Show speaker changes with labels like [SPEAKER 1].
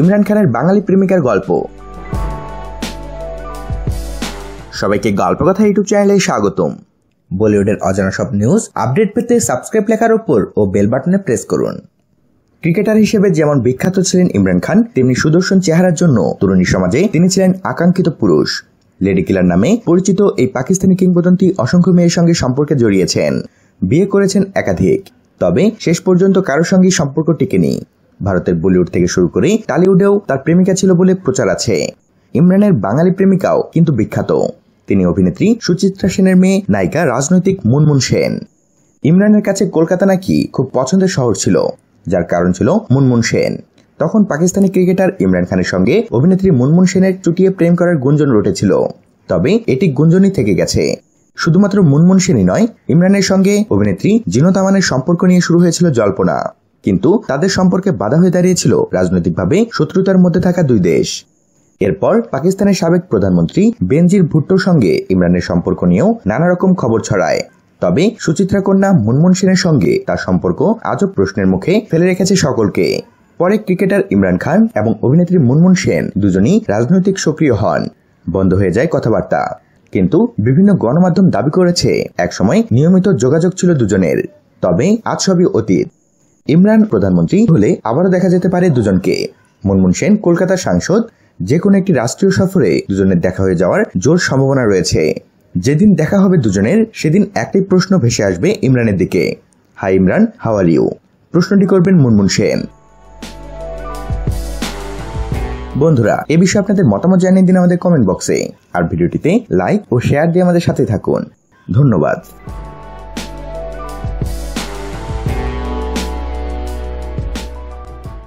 [SPEAKER 1] ইমরান খানের বাঙালি প্রেমিকার গল্প সবাইকে গল্প কথা ইউটিউব চ্যানেলে স্বাগতম বলিউডের অজানা সব নিউজ আপডেট পেতে সাবস্ক্রাইব লেখার উপর ও বেল বাটনে প্রেস করুন ক্রিকেটার হিসেবে যেমন বিখ্যাত ছিলেন ইমরান খান তেমনি সুদর্শন চেহারার জন্য তরুণী সমাজে তিনি ছিলেন আকাঙ্ক্ষিত পুরুষ লেডি কিলার নামে পরিচিত এই পাকিস্তানি কিংবদন্তি অসংখ্য মেয়ের সঙ্গে সম্পর্কে জড়িয়েছেন বিয়ে করেছেন একাধিক তবে শেষ পর্যন্ত কারোর সঙ্গেই সম্পর্ক টিকেনি ভারতের বলিউড থেকে শুরু করে টালিউডেও তার প্রেমিকা ছিল বলে প্রচার আছে ইমরানের বাঙালি প্রেমিকাও কিন্তু বিখ্যাত তিনি অভিনেত্রী সুচিত্রা সেনের মেয়ে নায়িকা রাজনৈতিক মুনমুন সেন ইমরানের কাছে কলকাতা নাকি খুব পছন্দের শহর ছিল যার কারণ ছিল মুনমুন সেন তখন পাকিস্তানি ক্রিকেটার ইমরান খানের সঙ্গে অভিনেত্রী মুনমুন সেনের চুটিয়ে প্রেম করার গুঞ্জন রটেছিল তবে এটি গুঞ্জনই থেকে গেছে শুধুমাত্র মুনমুন সেনই নয় ইমরানের সঙ্গে অভিনেত্রী জিনতামানের সম্পর্ক নিয়ে শুরু হয়েছিল জল্পনা কিন্তু তাদের সম্পর্কে বাধা হয়ে দাঁড়িয়েছিল রাজনৈতিকভাবে শত্রুতার মধ্যে থাকা দুই দেশ এরপর পাকিস্তানের সাবেক প্রধানমন্ত্রী বেনজির ভুট্টোর সঙ্গে ইমরানের সম্পর্ক নিয়েও নানা রকম খবর ছড়ায় তবে সুচিত্রা কন্যা মুনমুন সেনের সঙ্গে তার সম্পর্ক আজও প্রশ্নের মুখে ফেলে রেখেছে সকলকে পরে ক্রিকেটার ইমরান খান এবং অভিনেত্রী মুনমুন সেন দুজনই রাজনৈতিক সক্রিয় হন বন্ধ হয়ে যায় কথাবার্তা কিন্তু বিভিন্ন গণমাধ্যম দাবি করেছে একসময় নিয়মিত যোগাযোগ ছিল দুজনের তবে আজ সবই অতীত ইমরান প্রধানমন্ত্রী হলে আবারও দেখা যেতে পারে দুজনকে মনমোহন সেন কলকাতার সাংসদ যে কোনো একটি রাষ্ট্রীয় সফরে দুজনের দেখা হয়ে যাওয়ার জোর সম্ভাবনা রয়েছে যেদিন দেখা হবে দুজনের সেদিন একটি প্রশ্ন ভেসে আসবে ইমরানের দিকে হাই ইমরান হাওয়ার ইউ প্রশ্নটি করবেন মুনমুন সেন বন্ধুরা এ বিষয়ে আপনাদের মতামত জানিয়ে দিন আমাদের কমেন্ট বক্সে আর ভিডিওটিতে লাইক ও শেয়ার দিয়ে আমাদের সাথে থাকুন ধন্যবাদ